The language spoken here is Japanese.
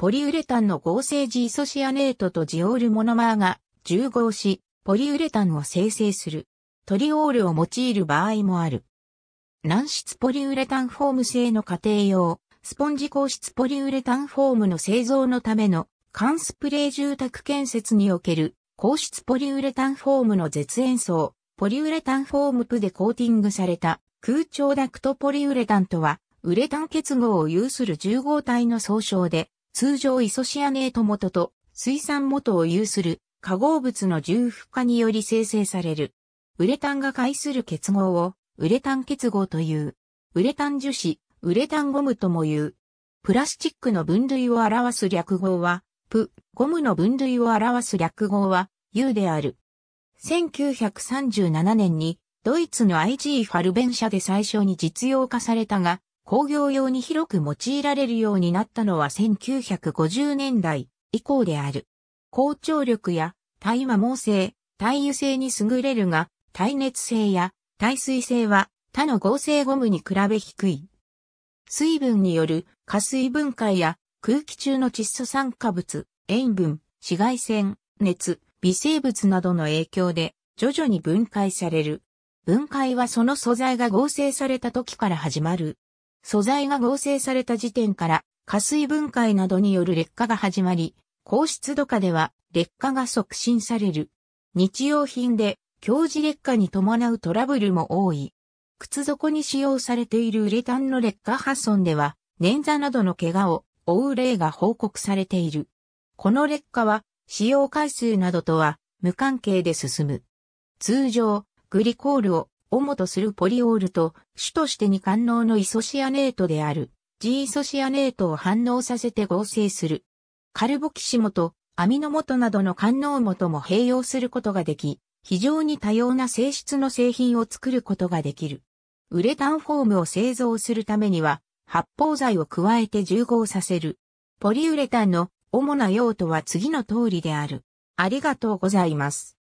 ポリウレタンの合成ジイソシアネートとジオールモノマーが重合し、ポリウレタンを生成する。トリオールを用いる場合もある。軟質ポリウレタンフォーム製の家庭用、スポンジ硬質ポリウレタンフォームの製造のための、缶スプレー住宅建設における、硬質ポリウレタンフォームの絶縁層、ポリウレタンフォームプでコーティングされた、空調ダクトポリウレタンとは、ウレタン結合を有する重合体の総称で、通常イソシアネート元と水産元を有する化合物の重複化により生成される。ウレタンが介する結合をウレタン結合という。ウレタン樹脂、ウレタンゴムとも言う。プラスチックの分類を表す略語は、プ、ゴムの分類を表す略語は、U である。1937年に、ドイツの IG ファルベン社で最初に実用化されたが、工業用に広く用いられるようになったのは1950年代以降である。高張力や耐摩耗性、耐油性に優れるが、耐熱性や耐水性は他の合成ゴムに比べ低い。水分による加水分解や空気中の窒素酸化物、塩分、紫外線、熱、微生物などの影響で徐々に分解される。分解はその素材が合成された時から始まる。素材が合成された時点から、加水分解などによる劣化が始まり、高湿度下では劣化が促進される。日用品で強磁劣化に伴うトラブルも多い。靴底に使用されているウレタンの劣化破損では、捻挫などの怪我を負う例が報告されている。この劣化は、使用回数などとは無関係で進む。通常、グリコールを主とするポリオールと主として二官能のイソシアネートである G イソシアネートを反応させて合成する。カルボキシモとアミノモトなどの官能モも併用することができ、非常に多様な性質の製品を作ることができる。ウレタンフォームを製造するためには、発泡剤を加えて重合させる。ポリウレタンの主な用途は次の通りである。ありがとうございます。